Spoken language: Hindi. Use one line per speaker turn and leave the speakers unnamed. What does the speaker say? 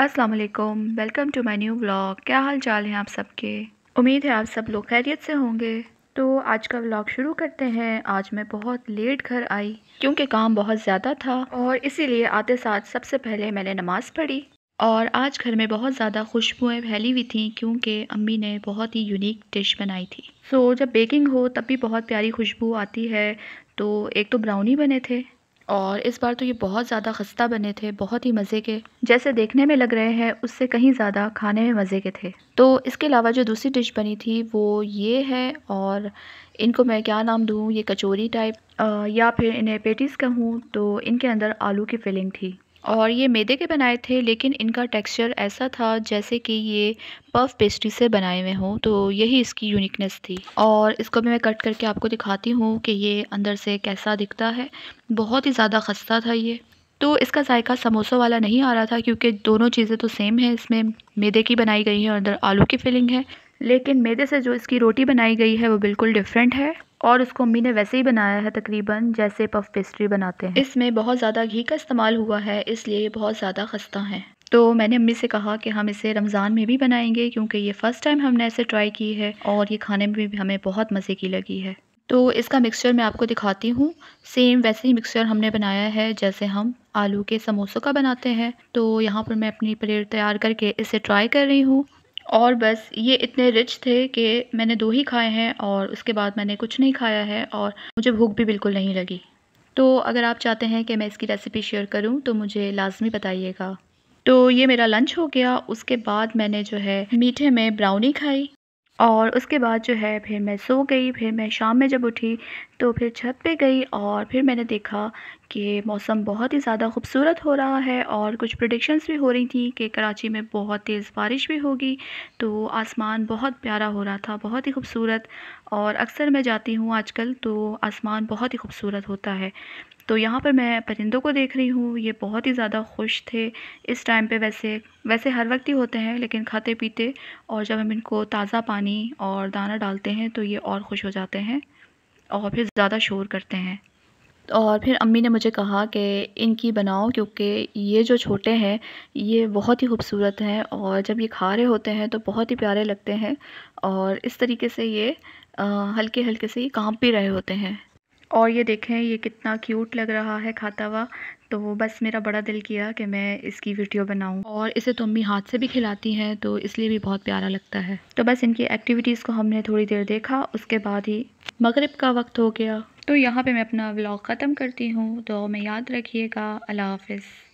अस्सलाम वालेकुम welcome to my new vlog क्या हाल चाल हैं आप सबके उम्मीद है आप सब लोग खैरियत से होंगे तो आज का व्लॉग शुरू करते हैं आज मैं बहुत लेट घर आई क्योंकि काम बहुत ज़्यादा था और इसीलिए आते साथ सबसे पहले मैंने नमाज़ पढ़ी और आज घर में बहुत ज़्यादा खुशबुएँ फैली हुई थी क्योंकि अम्मी ने बहुत ही यूनिक डिश बनाई थी सो so, जब बेकिंग हो तब भी बहुत प्यारी खुशबू आती है तो एक तो ब्राउनी बने थे और इस बार तो ये बहुत ज़्यादा खस्ता बने थे बहुत ही मज़े के जैसे देखने में लग रहे हैं उससे कहीं ज़्यादा खाने में मज़े के थे तो इसके अलावा जो दूसरी डिश बनी थी वो ये है और इनको मैं क्या नाम दूँ ये कचौरी टाइप या फिर इन्हें पेटीज़ कहूँ तो इनके अंदर आलू की फिलिंग थी और ये मैदे के बनाए थे लेकिन इनका टेक्सचर ऐसा था जैसे कि ये पफ पेस्ट्री से बनाए हुए हों तो यही इसकी यूनिकनेस थी और इसको भी मैं कट करके आपको दिखाती हूँ कि ये अंदर से कैसा दिखता है बहुत ही ज़्यादा खस्ता था ये तो इसका जायका समोसा वाला नहीं आ रहा था क्योंकि दोनों चीज़ें तो सेम है इसमें मैदे की बनाई गई है और अंदर आलू की फिलिंग है लेकिन मैदे से जो इसकी रोटी बनाई गई है वो बिल्कुल डिफरेंट है और उसको अम्मी ने वैसे ही बनाया है तकरीबन जैसे पफ पेस्ट्री बनाते हैं इसमें बहुत ज़्यादा घी का इस्तेमाल हुआ है इसलिए ये बहुत ज़्यादा खस्ता है तो मैंने अम्मी से कहा कि हम इसे रमज़ान में भी बनाएंगे क्योंकि ये फ़र्स्ट टाइम हमने ऐसे ट्राई की है और ये खाने में भी हमें बहुत मज़े की लगी है तो इसका मिक्सचर मैं आपको दिखाती हूँ सेम वैसे ही मिक्सचर हमने बनाया है जैसे हम आलू के समोसों का बनाते हैं तो यहाँ पर मैं अपनी प्लेट तैयार करके इसे ट्राई कर रही हूँ और बस ये इतने रिच थे कि मैंने दो ही खाए हैं और उसके बाद मैंने कुछ नहीं खाया है और मुझे भूख भी बिल्कुल नहीं लगी तो अगर आप चाहते हैं कि मैं इसकी रेसिपी शेयर करूं तो मुझे लाजमी बताइएगा तो ये मेरा लंच हो गया उसके बाद मैंने जो है मीठे में ब्राउनी खाई और उसके बाद जो है फिर मैं सो गई फिर मैं शाम में जब उठी तो फिर छत पे गई और फिर मैंने देखा कि मौसम बहुत ही ज़्यादा खूबसूरत हो रहा है और कुछ प्रडिक्शंस भी हो रही थी कि कराची में बहुत तेज़ बारिश भी होगी तो आसमान बहुत प्यारा हो रहा था बहुत ही खूबसूरत और अक्सर मैं जाती हूँ आजकल तो आसमान बहुत ही खूबसूरत होता है तो यहाँ पर मैं परिंदों को देख रही हूँ ये बहुत ही ज़्यादा खुश थे इस टाइम पे वैसे वैसे हर वक्त ही होते हैं लेकिन खाते पीते और जब हम इनको ताज़ा पानी और दाना डालते हैं तो ये और खुश हो जाते हैं और फिर ज़्यादा शोर करते हैं और फिर अम्मी ने मुझे कहा कि इनकी बनाओ क्योंकि ये जो छोटे हैं ये बहुत ही खूबसूरत हैं और जब ये खा रहे होते हैं तो बहुत ही प्यारे लगते हैं और इस तरीके से ये हल्के हल्के से ये काँप भी रहे होते हैं और ये देखें ये कितना क्यूट लग रहा है खाता हुआ तो बस मेरा बड़ा दिल किया कि मैं इसकी वीडियो बनाऊं और इसे तो अम्मी हाथ से भी खिलाती हैं तो इसलिए भी बहुत प्यारा लगता है तो बस इनकी एक्टिविटीज़ को हमने थोड़ी देर देखा उसके बाद ही मगरब का वक्त हो गया तो यहाँ पे मैं अपना व्लॉग ख़त्म करती हूँ तो मैं याद रखिएगा अल्लाह हाफिज़